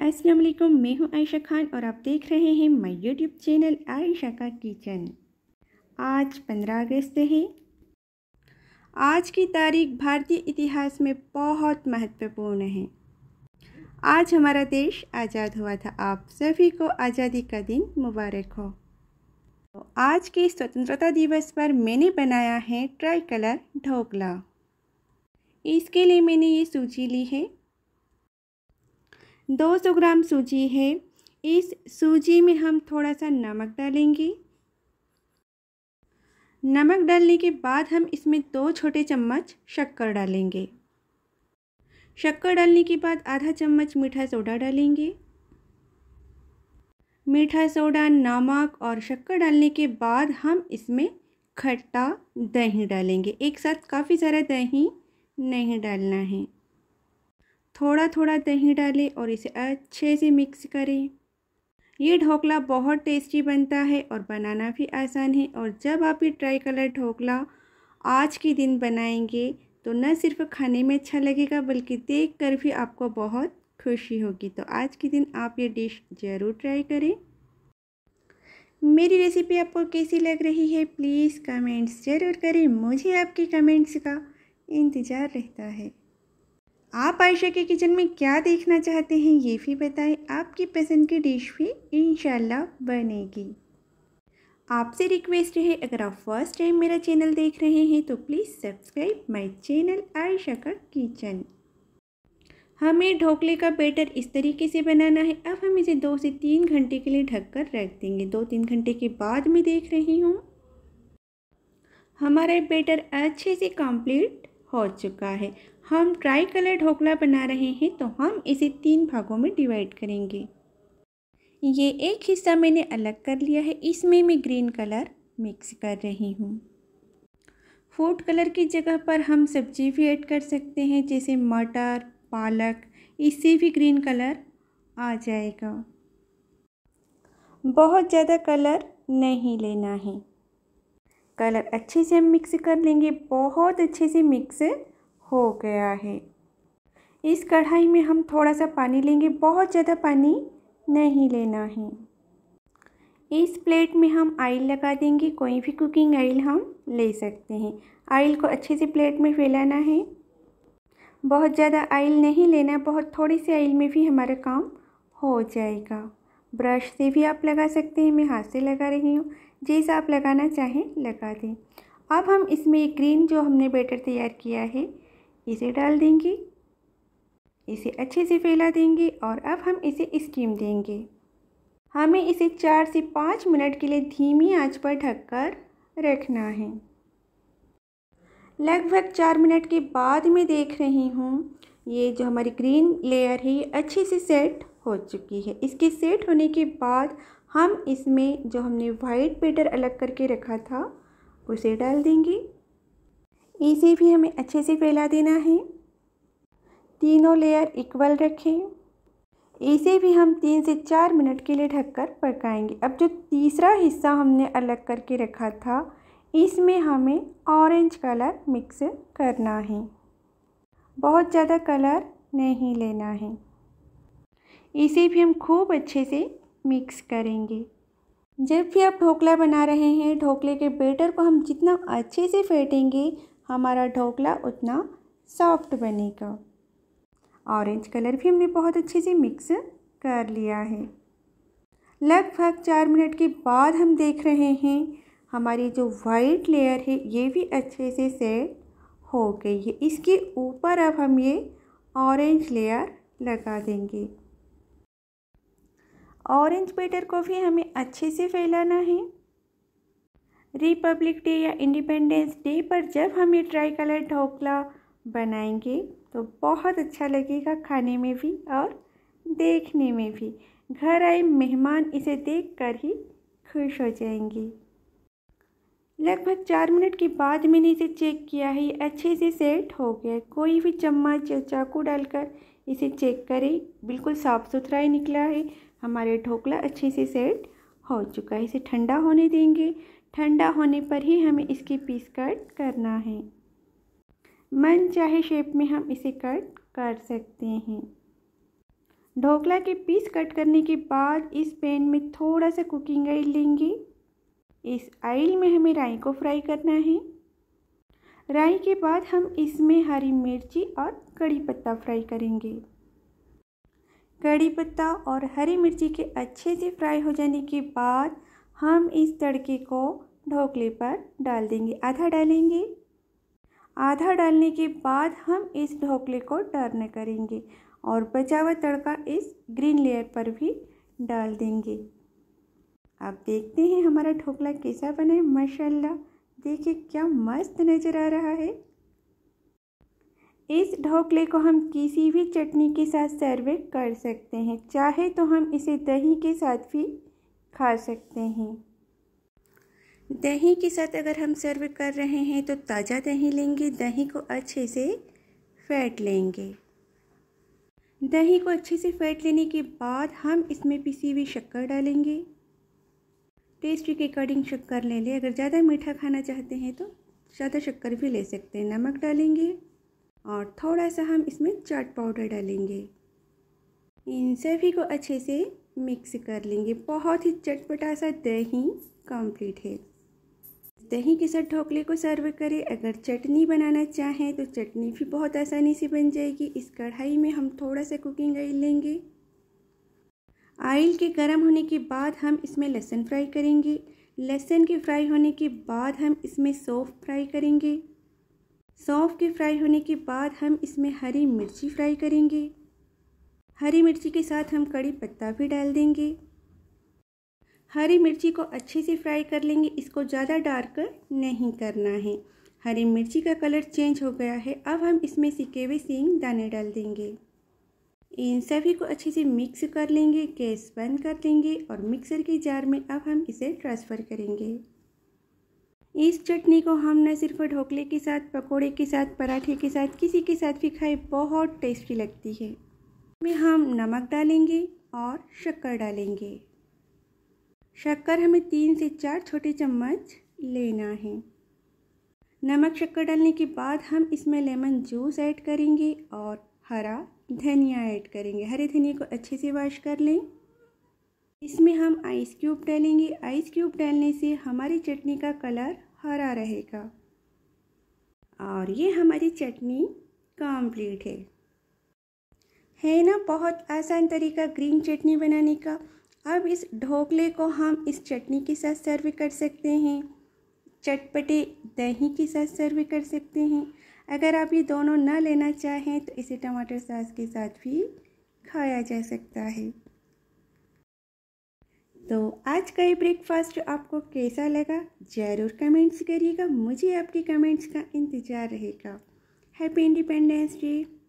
अस्सलाम मैं हूं आयशा खान और आप देख रहे हैं माय यूट्यूब चैनल आयशा का किचन आज 15 अगस्त है आज की तारीख भारतीय इतिहास में बहुत महत्वपूर्ण है आज हमारा देश आज़ाद हुआ था आप सभी को आज़ादी का दिन मुबारक हो तो आज के स्वतंत्रता दिवस पर मैंने बनाया है ट्राई कलर ढोकला इसके लिए मैंने ये सूची ली है 200 ग्राम सूजी है इस सूजी में हम थोड़ा सा नमक डालेंगे नमक डालने के बाद हम इसमें दो छोटे चम्मच शक्कर डालेंगे शक्कर डालने के बाद आधा चम्मच मीठा सोडा डालेंगे मीठा सोडा नमक और शक्कर डालने के बाद हम इसमें खट्टा दही डालेंगे एक साथ काफ़ी सारा दही नहीं डालना है थोड़ा थोड़ा दही डालें और इसे अच्छे से मिक्स करें ये ढोकला बहुत टेस्टी बनता है और बनाना भी आसान है और जब आप ये ट्राई कलर ढोकला आज के दिन बनाएंगे तो न सिर्फ खाने में अच्छा लगेगा बल्कि देख कर भी आपको बहुत खुशी होगी तो आज के दिन आप ये डिश ज़रूर ट्राई करें मेरी रेसिपी आपको कैसी लग रही है प्लीज़ कमेंट्स ज़रूर करें मुझे आपके कमेंट्स का इंतज़ार रहता है आप आयशा के किचन में क्या देखना चाहते हैं ये भी बताएं आपकी पसंद की डिश भी इन बनेगी आपसे रिक्वेस्ट है अगर आप फर्स्ट टाइम मेरा चैनल देख रहे हैं तो please subscribe my channel Ayesha का किचन हमें ढोकले का बैटर इस तरीके से बनाना है अब हम इसे दो से तीन घंटे के लिए ढककर रख देंगे दो तीन घंटे के बाद मैं देख रही हूँ हमारा बैटर अच्छे से कंप्लीट हो चुका है हम ट्राई कलर ढोकला बना रहे हैं तो हम इसे तीन भागों में डिवाइड करेंगे ये एक हिस्सा मैंने अलग कर लिया है इसमें मैं ग्रीन कलर मिक्स कर रही हूँ फूड कलर की जगह पर हम सब्जी भी ऐड कर सकते हैं जैसे मटर पालक इससे भी ग्रीन कलर आ जाएगा बहुत ज़्यादा कलर नहीं लेना है कलर अच्छे से हम मिक्स कर लेंगे बहुत अच्छे से मिक्स हो गया है इस कढ़ाई में हम थोड़ा सा पानी लेंगे बहुत ज़्यादा पानी नहीं लेना है इस प्लेट में हम आयल लगा देंगे कोई भी कुकिंग आयल हम ले सकते हैं आयल को अच्छे से प्लेट में फैलाना है बहुत ज़्यादा आयल नहीं लेना बहुत थोड़ी सी आयल में भी हमारा काम हो जाएगा ब्रश से भी आप लगा सकते हैं मैं हाथ से लगा रही हूँ जैसा आप लगाना चाहें लगा दें अब हम इसमें ग्रीन जो हमने बैटर तैयार किया है इसे डाल देंगे इसे अच्छे से फैला देंगे और अब हम इसे स्टीम देंगे हमें इसे चार से पाँच मिनट के लिए धीमी आंच पर ढककर रखना है लगभग चार मिनट के बाद मैं देख रही हूँ ये जो हमारी ग्रीन लेयर है ये अच्छे से सेट हो चुकी है इसके सेट होने के बाद हम इसमें जो हमने वाइट बेटर अलग करके रखा था उसे डाल देंगे इसे भी हमें अच्छे से फैला देना है तीनों लेयर इक्वल रखें इसे भी हम तीन से चार मिनट के लिए ढककर पकाएंगे अब जो तीसरा हिस्सा हमने अलग करके रखा था इसमें हमें ऑरेंज कलर मिक्स करना है बहुत ज़्यादा कलर नहीं लेना है इसे भी हम खूब अच्छे से मिक्स करेंगे जब भी आप ढोकला बना रहे हैं ढोकले के बेटर को हम जितना अच्छे से फेंटेंगे हमारा ढोकला उतना सॉफ्ट बनेगा ऑरेंज कलर भी हमने बहुत अच्छे से मिक्स कर लिया है लगभग चार मिनट के बाद हम देख रहे हैं हमारी जो वाइट लेयर है ये भी अच्छे से सेट हो गई है इसके ऊपर अब हम ये ऑरेंज लेयर लगा देंगे ऑरेंज बैटर को भी हमें अच्छे से फैलाना है रिपब्लिक डे या इंडिपेंडेंस डे पर जब हम ये ट्राई कलर ढोकला बनाएंगे तो बहुत अच्छा लगेगा खाने में भी और देखने में भी घर आए मेहमान इसे देखकर ही खुश हो जाएंगे लगभग चार मिनट के बाद मैंने इसे चेक किया है ये अच्छे से सेट हो गया कोई भी चम्मच या चाकू डालकर इसे चेक करें बिल्कुल साफ़ सुथरा ही निकला है हमारे ढोकला अच्छे से सेट हो चुका है इसे ठंडा होने देंगे ठंडा होने पर ही हमें इसकी पीस कट करना है मन चाहे शेप में हम इसे कट कर सकते हैं ढोकला के पीस कट करने के बाद इस पैन में थोड़ा सा कुकिंग ऑयल लेंगे इस ऑयल में हमें राई को फ्राई करना है राई के बाद हम इसमें हरी मिर्ची और कड़ी पत्ता फ्राई करेंगे कड़ी पत्ता और हरी मिर्ची के अच्छे से फ्राई हो जाने के बाद हम इस तड़के को ढोकले पर डाल देंगे आधा डालेंगे आधा डालने के बाद हम इस ढोकले को टर्न करेंगे और बचा हुआ तड़का इस ग्रीन लेयर पर भी डाल देंगे अब देखते हैं हमारा ढोकला कैसा बना है माशाल्लाह देखिए क्या मस्त नज़र आ रहा है इस ढोकले को हम किसी भी चटनी के साथ सर्व कर सकते हैं चाहे तो हम इसे दही के साथ भी खा सकते हैं दही के साथ अगर हम सर्व कर रहे हैं तो ताज़ा दही लेंगे दही को अच्छे से फैट लेंगे दही को अच्छे से फैट लेने के बाद हम इसमें पिसी हुई शक्कर डालेंगे टेस्ट के अकॉर्डिंग शक्कर ले लें अगर ज़्यादा मीठा खाना चाहते हैं तो ज़्यादा शक्कर भी ले सकते हैं नमक डालेंगे और थोड़ा सा हम इसमें चाट पाउडर डालेंगे इन सभी को अच्छे से मिक्स कर लेंगे बहुत ही चटपटा सा दही कंप्लीट है दही के साथ ढोकले को सर्व करें अगर चटनी बनाना चाहें तो चटनी भी बहुत आसानी से बन जाएगी इस कढ़ाई में हम थोड़ा सा कुकिंग ऑयल लेंगे ऑयल के गर्म होने के बाद हम इसमें लहसुन फ्राई करेंगे लहसुन के फ्राई होने के बाद हम इसमें सौफ फ्राई करेंगे सौंफ के फ्राई होने के बाद हम इसमें हरी मिर्ची फ्राई करेंगे हरी मिर्ची के साथ हम कड़ी पत्ता भी डाल देंगे हरी मिर्ची को अच्छे से फ्राई कर लेंगे इसको ज़्यादा डार्क नहीं करना है हरी मिर्ची का कलर चेंज हो गया है अब हम इसमें सिके हुए सींग दाने डाल देंगे इन सभी को अच्छे से मिक्स कर लेंगे गैस बंद कर देंगे और मिक्सर के जार में अब हम इसे ट्रांसफ़र करेंगे इस चटनी को हमने सिर्फ ढोकले के साथ पकोड़े के साथ पराठे के साथ किसी के साथ भी खाए बहुत टेस्टी लगती है इसमें हम नमक डालेंगे और शक्कर डालेंगे शक्कर हमें तीन से चार छोटे चम्मच लेना है नमक शक्कर डालने के बाद हम इसमें लेमन जूस ऐड करेंगे और हरा धनिया ऐड करेंगे हरे धनिया को अच्छे से वॉश कर लें इसमें हम आइस क्यूब डालेंगे आइस क्यूब डालने से हमारी चटनी का कलर हरा रहेगा और ये हमारी चटनी कंप्लीट है है ना बहुत आसान तरीका ग्रीन चटनी बनाने का अब इस ढोकले को हम इस चटनी के साथ सर्व कर सकते हैं चटपटे दही के साथ सर्व कर सकते हैं अगर आप ये दोनों ना लेना चाहें तो इसे टमाटर सॉस के साथ भी खाया जा सकता है तो आज का ये ब्रेकफास्ट आपको कैसा लगा ज़रूर कमेंट्स करिएगा मुझे आपके कमेंट्स का इंतज़ार रहेगा हैप्पी इंडिपेंडेंस डे